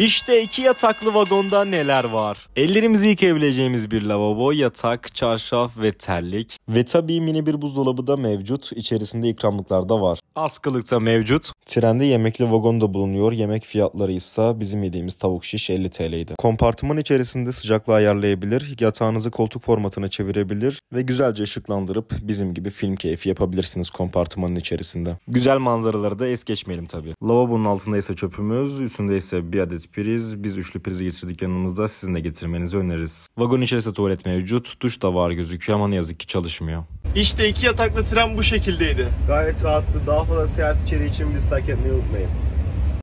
İşte iki yataklı vagonda neler var. Ellerimizi yıkayabileceğimiz bir lavabo, yatak, çarşaf ve terlik. Ve tabii mini bir buzdolabı da mevcut. İçerisinde ikramlıklar da var. Askılıkta mevcut. Trende yemekli vagon da bulunuyor. Yemek fiyatları ise bizim yediğimiz tavuk şiş 50 TL'ydi. Kompartıman içerisinde sıcaklığı ayarlayabilir, yatağınızı koltuk formatına çevirebilir ve güzelce ışıklandırıp bizim gibi film keyfi yapabilirsiniz kompartımanın içerisinde. Güzel manzaraları da es geçmeyelim tabii. Lavabonun altında ise çöpümüz, üstünde ise bir adet priz. Biz üçlü prizi getirdik yanımızda. Sizin de getirmenizi öneririz. Vagon içerisinde tuvalet mevcut. Duş da var gözüküyor ama ne yazık ki çalışmıyor. İşte iki yataklı tren bu şekildeydi. Gayet rahattı. Daha fazla seyahat içeriği için biz takip etmeyi unutmayın.